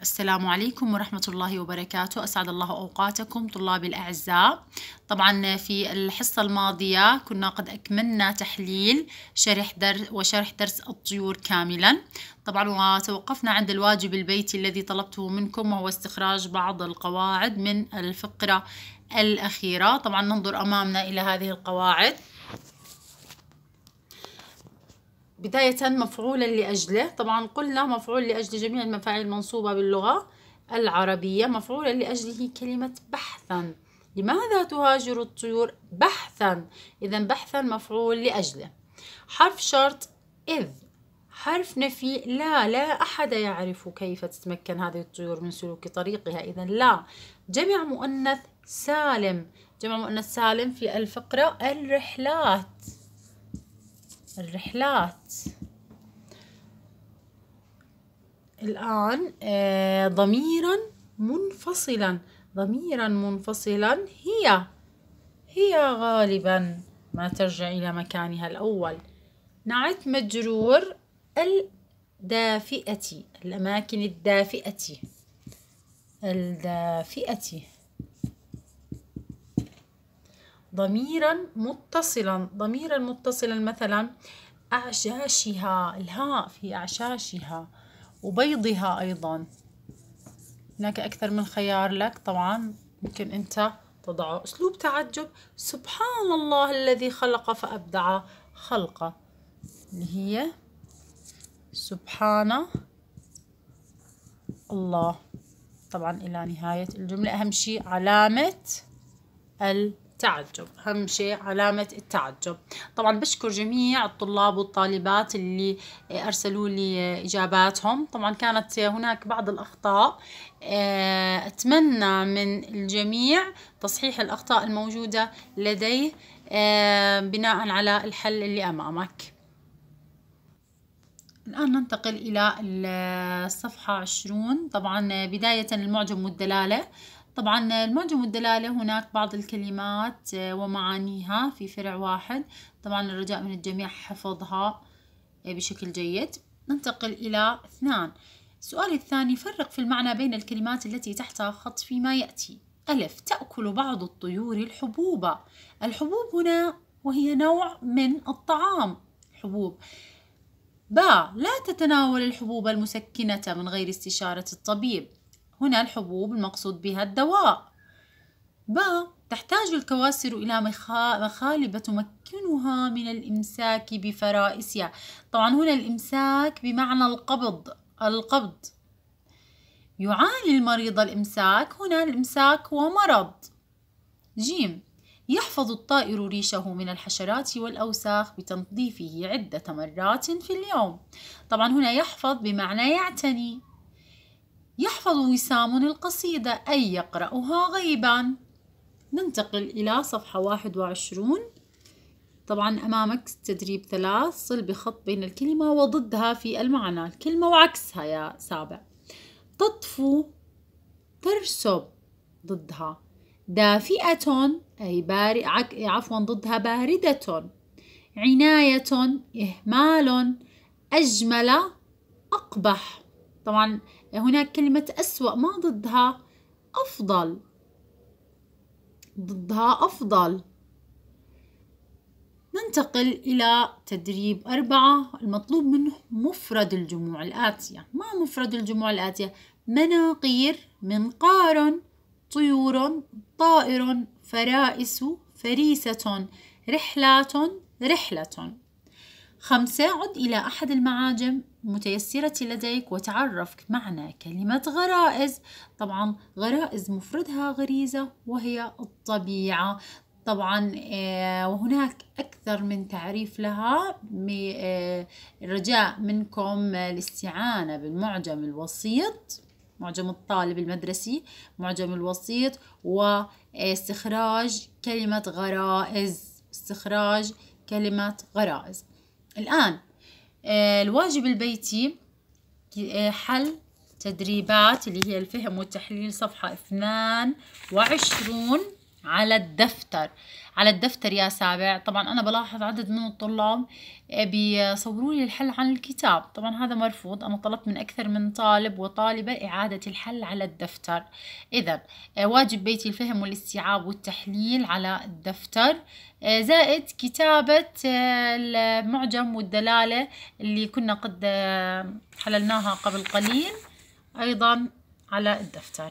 السلام عليكم ورحمة الله وبركاته أسعد الله أوقاتكم طلابي الأعزاء طبعا في الحصة الماضية كنا قد أكملنا تحليل شرح درس وشرح درس الطيور كاملا طبعا وتوقفنا عند الواجب البيتي الذي طلبته منكم وهو استخراج بعض القواعد من الفقرة الأخيرة طبعا ننظر أمامنا إلى هذه القواعد بداية مفعولا لأجله طبعا قلنا مفعول لأجل جميع المفاعيل المنصوبة باللغة العربية مفعولا لأجله كلمة بحثا لماذا تهاجر الطيور بحثا إذا بحثا مفعول لأجله حرف شرط إذ حرف نفي لا لا أحد يعرف كيف تتمكن هذه الطيور من سلوك طريقها إذا لا جمع مؤنث سالم جمع مؤنث سالم في الفقرة الرحلات الرحلات الآن آه، ضميرا منفصلا ضميرا منفصلا هي هي غالبا ما ترجع إلى مكانها الأول نعت مجرور الدافئة الأماكن الدافئة الدافئة ضميرا متصلا ضميرا متصلا مثلا أعشاشها الهاء في أعشاشها وبيضها أيضا هناك أكثر من خيار لك طبعا ممكن أنت تضعه أسلوب تعجب سبحان الله الذي خلق فأبدع خلقه اللي هي سبحان الله طبعا إلى نهاية الجملة أهم شيء علامة ال التعجب أهم شيء علامة التعجب طبعا بشكر جميع الطلاب والطالبات اللي أرسلوا لي إجاباتهم طبعا كانت هناك بعض الأخطاء آه، أتمنى من الجميع تصحيح الأخطاء الموجودة لديه آه، بناء على الحل اللي أمامك الآن ننتقل إلى الصفحة عشرون طبعا بداية المعجم والدلالة طبعا المعجم والدلالة هناك بعض الكلمات آه، ومعانيها في فرع واحد طبعا الرجاء من الجميع حفظها آه، بشكل جيد ننتقل إلى اثنان السؤال الثاني فرق في المعنى بين الكلمات التي تحتها خط فيما يأتي ألف تأكل بعض الطيور الحبوب الحبوب هنا وهي نوع من الطعام حبوب باء لا تتناول الحبوب المسكنة من غير استشارة الطبيب هنا الحبوب المقصود بها الدواء ب تحتاج الكواسر إلى مخالب تمكنها من الإمساك بفرائسها طبعا هنا الإمساك بمعنى القبض القبض يعاني المريض الإمساك هنا الإمساك هو مرض جيم يحفظ الطائر ريشه من الحشرات والأوساخ بتنظيفه عدة مرات في اليوم طبعا هنا يحفظ بمعنى يعتني يحفظ وسام القصيدة أي يقرأها غيبا ننتقل إلى صفحة 21 طبعا أمامك تدريب ثلاث صل بخط بين الكلمة وضدها في المعنى الكلمة وعكسها يا سابع تطفو ترسب ضدها دافئة أي بارئ عفوا ضدها باردة عناية إهمال أجمل أقبح طبعا هناك كلمة أسوأ ما ضدها أفضل ضدها أفضل ننتقل إلى تدريب أربعة المطلوب منه مفرد الجموع الآتية ما مفرد الجموع الآتية مناقير منقار طيور طائر فرائس فريسة رحلات رحلة خمسة عد إلى أحد المعاجم المتيسرة لديك وتعرف معنى كلمة غرائز طبعا غرائز مفردها غريزة وهي الطبيعة طبعا آه، وهناك أكثر من تعريف لها آه، رجاء منكم الاستعانة بالمعجم الوسيط معجم الطالب المدرسي معجم الوسيط واستخراج آه، كلمة غرائز استخراج كلمة غرائز الآن آه، الواجب البيتي آه، حل تدريبات اللي هي الفهم والتحليل صفحة 22 وعشرون على الدفتر على الدفتر يا سابع طبعا انا بلاحظ عدد من الطلاب آه، بيصوروا لي الحل عن الكتاب طبعا هذا مرفوض انا طلبت من اكثر من طالب وطالبه اعاده الحل على الدفتر اذا آه، واجب بيتي الفهم والاستيعاب والتحليل على الدفتر آه، زائد كتابه المعجم والدلاله اللي كنا قد حللناها قبل قليل ايضا على الدفتر